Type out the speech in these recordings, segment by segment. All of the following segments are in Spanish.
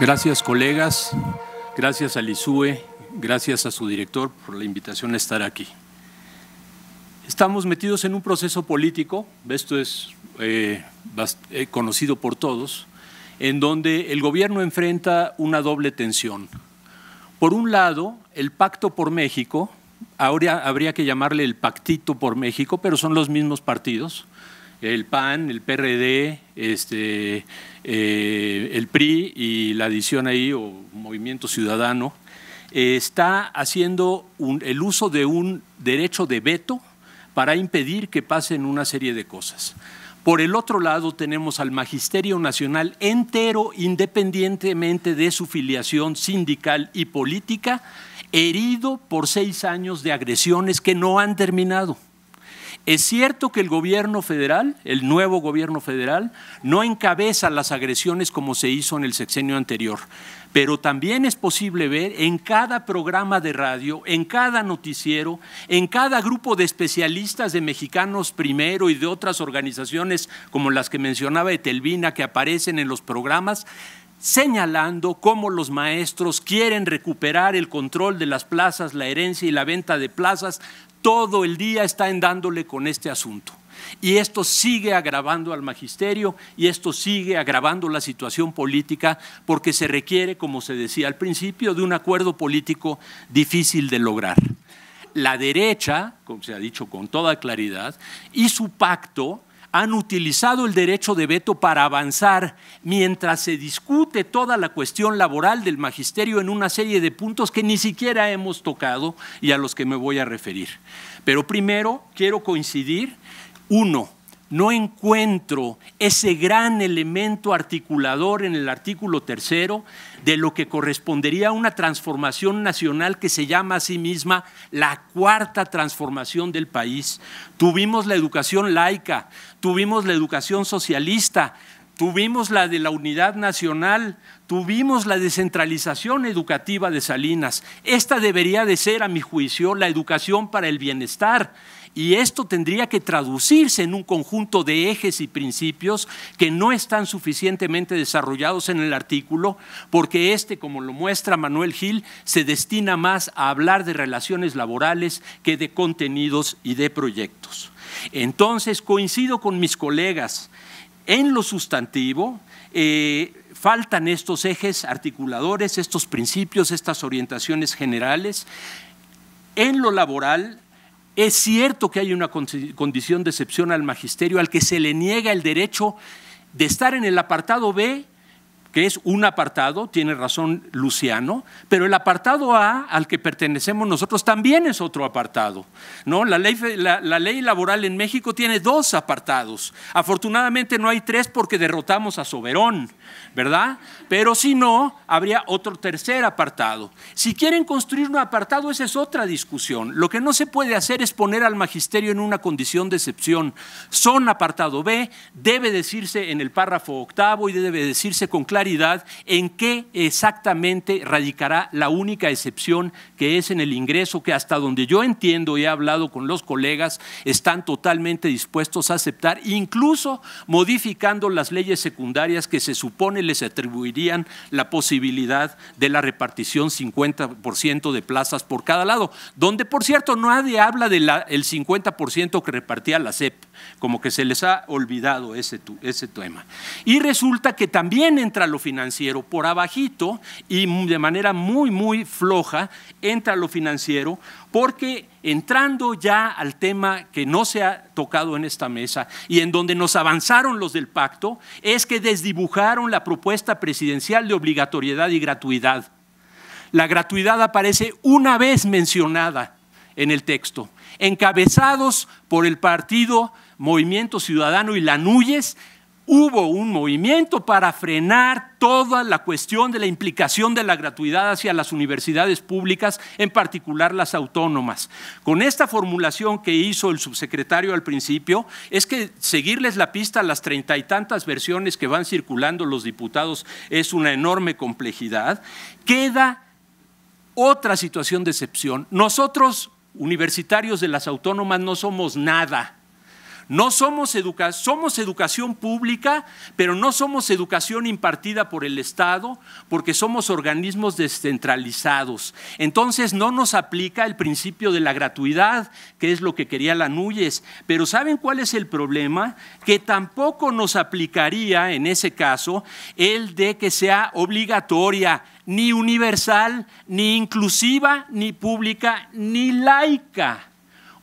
Gracias colegas, gracias a ISUE, gracias a su director por la invitación a estar aquí. Estamos metidos en un proceso político, esto es eh, eh, conocido por todos, en donde el gobierno enfrenta una doble tensión. Por un lado, el pacto por México, ahora habría que llamarle el pactito por México, pero son los mismos partidos, el PAN, el PRD, este, eh, el PRI y la adición ahí, o Movimiento Ciudadano, está haciendo el uso de un derecho de veto para impedir que pasen una serie de cosas. Por el otro lado, tenemos al Magisterio Nacional entero, independientemente de su filiación sindical y política, herido por seis años de agresiones que no han terminado. Es cierto que el gobierno federal, el nuevo gobierno federal, no encabeza las agresiones como se hizo en el sexenio anterior, pero también es posible ver en cada programa de radio, en cada noticiero, en cada grupo de especialistas de Mexicanos Primero y de otras organizaciones como las que mencionaba Etelvina que aparecen en los programas, señalando cómo los maestros quieren recuperar el control de las plazas, la herencia y la venta de plazas. Todo el día está dándole con este asunto. Y esto sigue agravando al magisterio y esto sigue agravando la situación política porque se requiere, como se decía al principio, de un acuerdo político difícil de lograr. La derecha, como se ha dicho con toda claridad, y su pacto han utilizado el derecho de veto para avanzar mientras se discute toda la cuestión laboral del magisterio en una serie de puntos que ni siquiera hemos tocado y a los que me voy a referir. Pero primero quiero coincidir, uno, no encuentro ese gran elemento articulador en el artículo tercero de lo que correspondería a una transformación nacional que se llama a sí misma la cuarta transformación del país. Tuvimos la educación laica, tuvimos la educación socialista, tuvimos la de la unidad nacional, tuvimos la descentralización educativa de Salinas. Esta debería de ser, a mi juicio, la educación para el bienestar y esto tendría que traducirse en un conjunto de ejes y principios que no están suficientemente desarrollados en el artículo, porque este, como lo muestra Manuel Gil, se destina más a hablar de relaciones laborales que de contenidos y de proyectos. Entonces, coincido con mis colegas en lo sustantivo. Eh, faltan estos ejes articuladores, estos principios, estas orientaciones generales. En lo laboral, es cierto que hay una condición de excepción al magisterio al que se le niega el derecho de estar en el apartado B que es un apartado, tiene razón Luciano, pero el apartado A al que pertenecemos nosotros también es otro apartado. ¿no? La, ley, la, la ley laboral en México tiene dos apartados. Afortunadamente no hay tres porque derrotamos a Soberón, ¿verdad? Pero si no, habría otro tercer apartado. Si quieren construir un apartado, esa es otra discusión. Lo que no se puede hacer es poner al magisterio en una condición de excepción. Son apartado B, debe decirse en el párrafo octavo y debe decirse con claridad en qué exactamente radicará la única excepción que es en el ingreso, que hasta donde yo entiendo y he hablado con los colegas, están totalmente dispuestos a aceptar, incluso modificando las leyes secundarias que se supone les atribuirían la posibilidad de la repartición 50% de plazas por cada lado, donde por cierto nadie habla del 50% que repartía la CEP, como que se les ha olvidado ese, ese tema. Y resulta que también entra financiero por abajito y de manera muy, muy floja entra lo financiero, porque entrando ya al tema que no se ha tocado en esta mesa y en donde nos avanzaron los del pacto, es que desdibujaron la propuesta presidencial de obligatoriedad y gratuidad. La gratuidad aparece una vez mencionada en el texto, encabezados por el partido Movimiento Ciudadano y Lanúyes, hubo un movimiento para frenar toda la cuestión de la implicación de la gratuidad hacia las universidades públicas, en particular las autónomas. Con esta formulación que hizo el subsecretario al principio, es que seguirles la pista a las treinta y tantas versiones que van circulando los diputados es una enorme complejidad, queda otra situación de excepción. Nosotros, universitarios de las autónomas, no somos nada no somos, somos educación pública, pero no somos educación impartida por el Estado, porque somos organismos descentralizados. Entonces no nos aplica el principio de la gratuidad, que es lo que quería la Núñez. Pero ¿saben cuál es el problema? Que tampoco nos aplicaría en ese caso el de que sea obligatoria ni universal, ni inclusiva, ni pública, ni laica.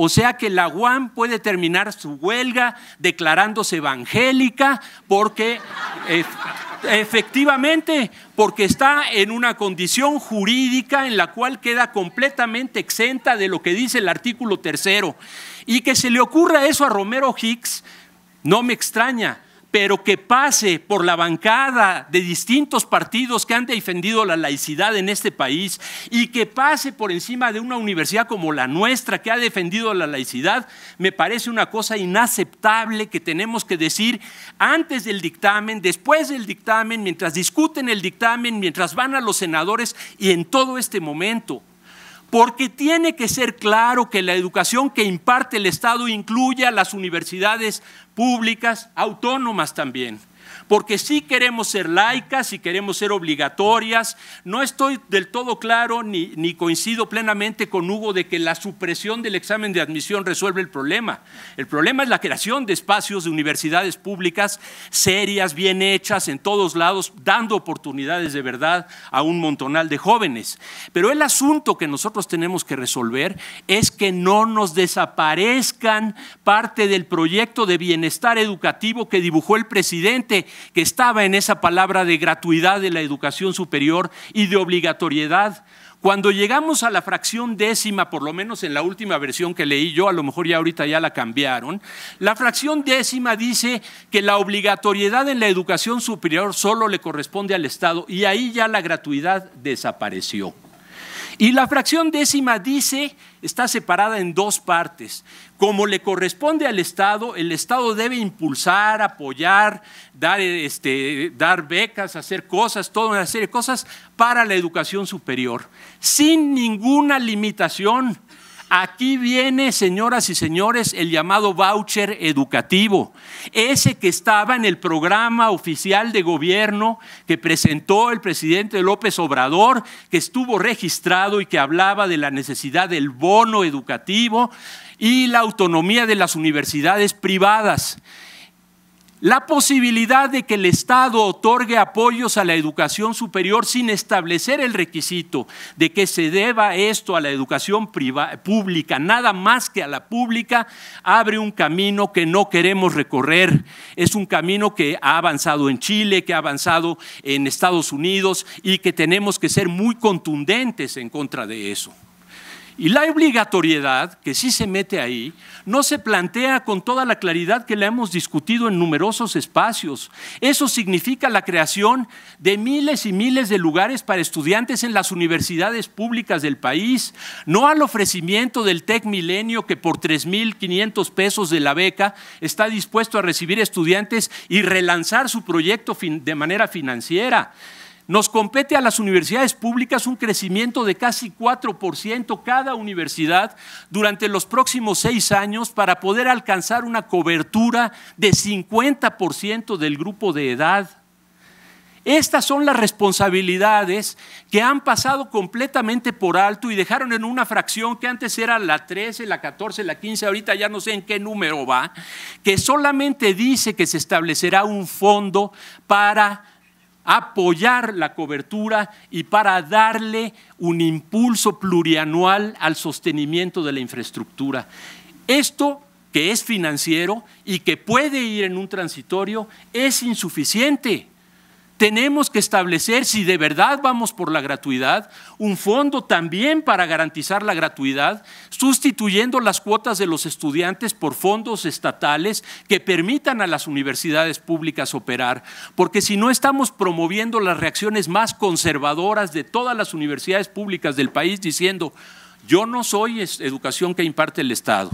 O sea que la UAM puede terminar su huelga declarándose evangélica porque efectivamente, porque está en una condición jurídica en la cual queda completamente exenta de lo que dice el artículo tercero. Y que se le ocurra eso a Romero Hicks, no me extraña, pero que pase por la bancada de distintos partidos que han defendido la laicidad en este país y que pase por encima de una universidad como la nuestra que ha defendido la laicidad, me parece una cosa inaceptable que tenemos que decir antes del dictamen, después del dictamen, mientras discuten el dictamen, mientras van a los senadores y en todo este momento porque tiene que ser claro que la educación que imparte el Estado incluya las universidades públicas, autónomas también porque sí queremos ser laicas, y queremos ser obligatorias. No estoy del todo claro ni, ni coincido plenamente con Hugo de que la supresión del examen de admisión resuelve el problema. El problema es la creación de espacios de universidades públicas serias, bien hechas, en todos lados, dando oportunidades de verdad a un montonal de jóvenes. Pero el asunto que nosotros tenemos que resolver es que no nos desaparezcan parte del proyecto de bienestar educativo que dibujó el presidente que estaba en esa palabra de gratuidad de la educación superior y de obligatoriedad. Cuando llegamos a la fracción décima, por lo menos en la última versión que leí yo, a lo mejor ya ahorita ya la cambiaron, la fracción décima dice que la obligatoriedad en la educación superior solo le corresponde al Estado y ahí ya la gratuidad desapareció. Y la fracción décima dice, está separada en dos partes. Como le corresponde al Estado, el Estado debe impulsar, apoyar, dar, este, dar becas, hacer cosas, toda una serie de cosas para la educación superior, sin ninguna limitación Aquí viene, señoras y señores, el llamado voucher educativo, ese que estaba en el programa oficial de gobierno que presentó el presidente López Obrador, que estuvo registrado y que hablaba de la necesidad del bono educativo y la autonomía de las universidades privadas la posibilidad de que el Estado otorgue apoyos a la educación superior sin establecer el requisito de que se deba esto a la educación pública, nada más que a la pública, abre un camino que no queremos recorrer. Es un camino que ha avanzado en Chile, que ha avanzado en Estados Unidos y que tenemos que ser muy contundentes en contra de eso. Y la obligatoriedad, que sí se mete ahí, no se plantea con toda la claridad que la hemos discutido en numerosos espacios. Eso significa la creación de miles y miles de lugares para estudiantes en las universidades públicas del país, no al ofrecimiento del TEC Milenio que por 3.500 pesos de la beca está dispuesto a recibir estudiantes y relanzar su proyecto de manera financiera. Nos compete a las universidades públicas un crecimiento de casi 4% cada universidad durante los próximos seis años para poder alcanzar una cobertura de 50% del grupo de edad. Estas son las responsabilidades que han pasado completamente por alto y dejaron en una fracción que antes era la 13, la 14, la 15, ahorita ya no sé en qué número va, que solamente dice que se establecerá un fondo para apoyar la cobertura y para darle un impulso plurianual al sostenimiento de la infraestructura. Esto que es financiero y que puede ir en un transitorio es insuficiente. Tenemos que establecer, si de verdad vamos por la gratuidad, un fondo también para garantizar la gratuidad, sustituyendo las cuotas de los estudiantes por fondos estatales que permitan a las universidades públicas operar. Porque si no estamos promoviendo las reacciones más conservadoras de todas las universidades públicas del país diciendo, yo no soy educación que imparte el Estado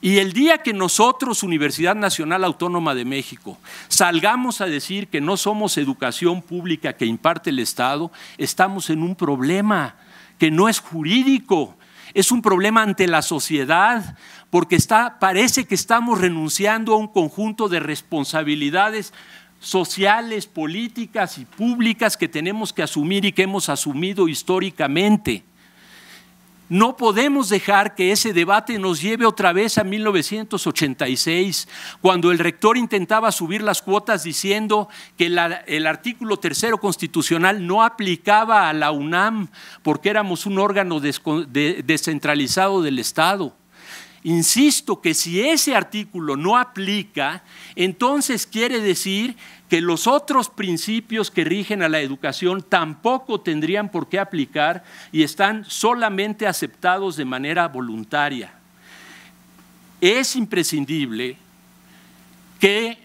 y el día que nosotros, Universidad Nacional Autónoma de México, salgamos a decir que no somos educación pública que imparte el Estado, estamos en un problema que no es jurídico, es un problema ante la sociedad, porque está, parece que estamos renunciando a un conjunto de responsabilidades sociales, políticas y públicas que tenemos que asumir y que hemos asumido históricamente. No podemos dejar que ese debate nos lleve otra vez a 1986, cuando el rector intentaba subir las cuotas diciendo que el artículo tercero constitucional no aplicaba a la UNAM porque éramos un órgano descentralizado del Estado. Insisto que si ese artículo no aplica, entonces quiere decir que los otros principios que rigen a la educación tampoco tendrían por qué aplicar y están solamente aceptados de manera voluntaria. Es imprescindible que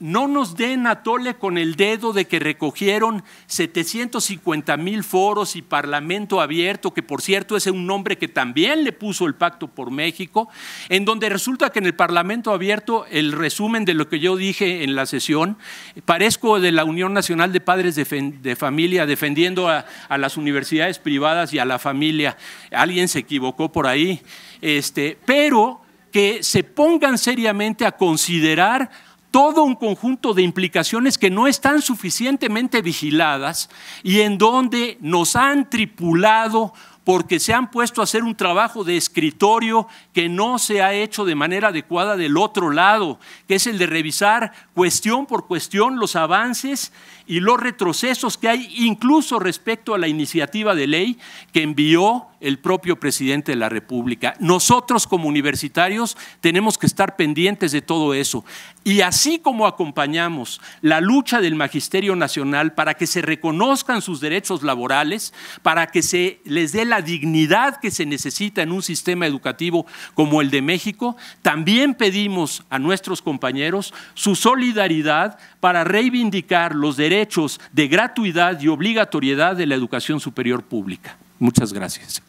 no nos den a tole con el dedo de que recogieron 750 mil foros y parlamento abierto, que por cierto es un nombre que también le puso el Pacto por México, en donde resulta que en el parlamento abierto, el resumen de lo que yo dije en la sesión, parezco de la Unión Nacional de Padres de, Familia defendiendo a, a las universidades privadas y a la familia. Alguien se equivocó por ahí, este, pero que se pongan seriamente a considerar todo un conjunto de implicaciones que no están suficientemente vigiladas y en donde nos han tripulado porque se han puesto a hacer un trabajo de escritorio que no se ha hecho de manera adecuada del otro lado, que es el de revisar cuestión por cuestión los avances y los retrocesos que hay incluso respecto a la iniciativa de ley que envió el propio presidente de la República. Nosotros como universitarios tenemos que estar pendientes de todo eso. Y así como acompañamos la lucha del Magisterio Nacional para que se reconozcan sus derechos laborales, para que se les dé la dignidad que se necesita en un sistema educativo como el de México, también pedimos a nuestros compañeros su solidaridad para reivindicar los derechos de gratuidad y obligatoriedad de la educación superior pública. Muchas gracias.